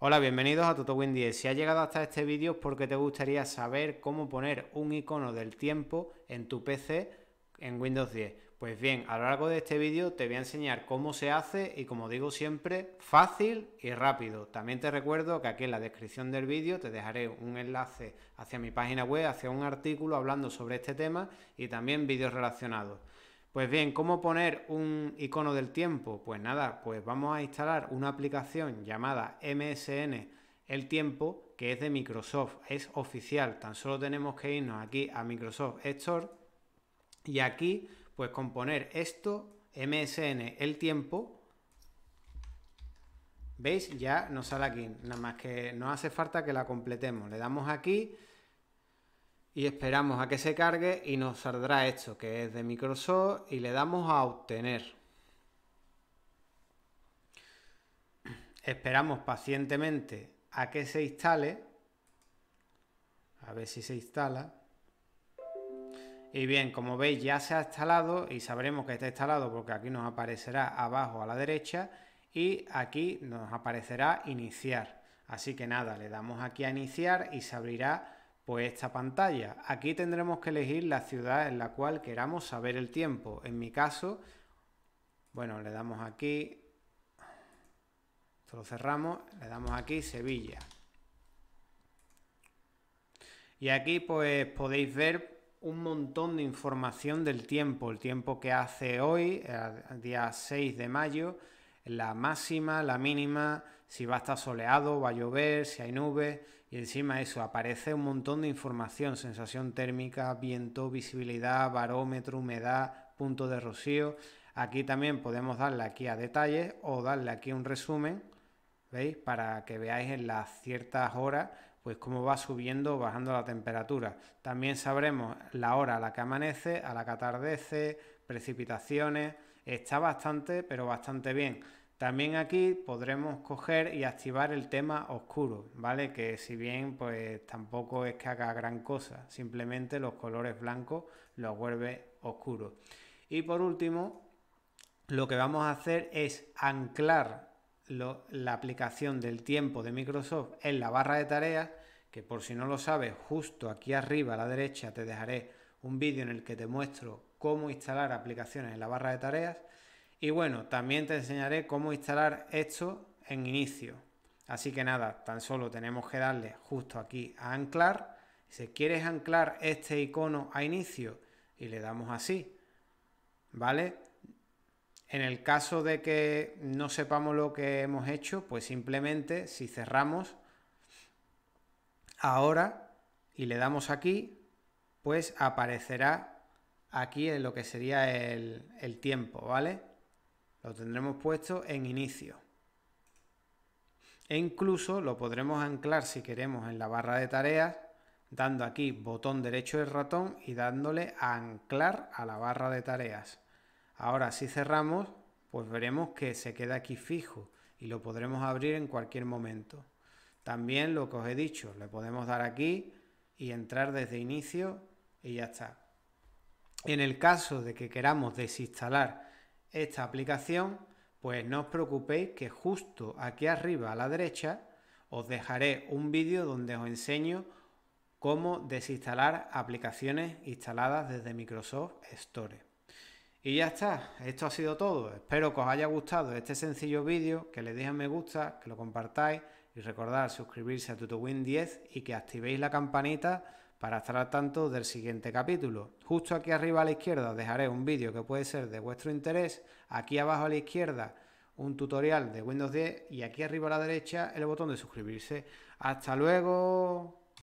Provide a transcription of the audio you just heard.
Hola, bienvenidos a totowin 10. Si has llegado hasta este vídeo es porque te gustaría saber cómo poner un icono del tiempo en tu PC en Windows 10. Pues bien, a lo largo de este vídeo te voy a enseñar cómo se hace y como digo siempre, fácil y rápido. También te recuerdo que aquí en la descripción del vídeo te dejaré un enlace hacia mi página web, hacia un artículo hablando sobre este tema y también vídeos relacionados. Pues bien, ¿cómo poner un icono del tiempo? Pues nada, pues vamos a instalar una aplicación llamada MSN El Tiempo, que es de Microsoft, es oficial, tan solo tenemos que irnos aquí a Microsoft Store y aquí pues componer esto, MSN El Tiempo, ¿veis? Ya nos sale aquí, nada más que nos hace falta que la completemos, le damos aquí y esperamos a que se cargue y nos saldrá esto que es de Microsoft y le damos a obtener. Esperamos pacientemente a que se instale. A ver si se instala. Y bien, como veis ya se ha instalado y sabremos que está instalado porque aquí nos aparecerá abajo a la derecha y aquí nos aparecerá iniciar. Así que nada, le damos aquí a iniciar y se abrirá pues esta pantalla. Aquí tendremos que elegir la ciudad en la cual queramos saber el tiempo. En mi caso, bueno, le damos aquí, esto lo cerramos, le damos aquí Sevilla. Y aquí pues podéis ver un montón de información del tiempo, el tiempo que hace hoy, el día 6 de mayo, la máxima, la mínima, si va a estar soleado, va a llover, si hay nubes, y encima eso, aparece un montón de información, sensación térmica, viento, visibilidad, barómetro, humedad, punto de rocío. Aquí también podemos darle aquí a detalles o darle aquí un resumen, ¿veis? Para que veáis en las ciertas horas, pues cómo va subiendo o bajando la temperatura. También sabremos la hora a la que amanece, a la que atardece, precipitaciones. Está bastante, pero bastante bien. También aquí podremos coger y activar el tema oscuro, ¿vale? Que si bien pues tampoco es que haga gran cosa, simplemente los colores blancos los vuelve oscuros. Y por último, lo que vamos a hacer es anclar la aplicación del tiempo de Microsoft en la barra de tareas, que por si no lo sabes, justo aquí arriba a la derecha te dejaré un vídeo en el que te muestro cómo instalar aplicaciones en la barra de tareas. Y bueno, también te enseñaré cómo instalar esto en inicio. Así que nada, tan solo tenemos que darle justo aquí a anclar. Si quieres anclar este icono a inicio y le damos así, ¿vale? En el caso de que no sepamos lo que hemos hecho, pues simplemente si cerramos ahora y le damos aquí, pues aparecerá aquí en lo que sería el, el tiempo, ¿vale? Lo tendremos puesto en inicio. E incluso lo podremos anclar si queremos en la barra de tareas, dando aquí botón derecho del ratón y dándole a anclar a la barra de tareas. Ahora si cerramos, pues veremos que se queda aquí fijo y lo podremos abrir en cualquier momento. También lo que os he dicho, le podemos dar aquí y entrar desde inicio y ya está. En el caso de que queramos desinstalar esta aplicación, pues no os preocupéis que justo aquí arriba a la derecha os dejaré un vídeo donde os enseño cómo desinstalar aplicaciones instaladas desde Microsoft Store. Y ya está, esto ha sido todo. Espero que os haya gustado este sencillo vídeo, que le deis me gusta, que lo compartáis y recordad suscribirse a TutoWin 10 y que activéis la campanita para estar al tanto del siguiente capítulo. Justo aquí arriba a la izquierda dejaré un vídeo que puede ser de vuestro interés, aquí abajo a la izquierda un tutorial de Windows 10 y aquí arriba a la derecha el botón de suscribirse. Hasta luego.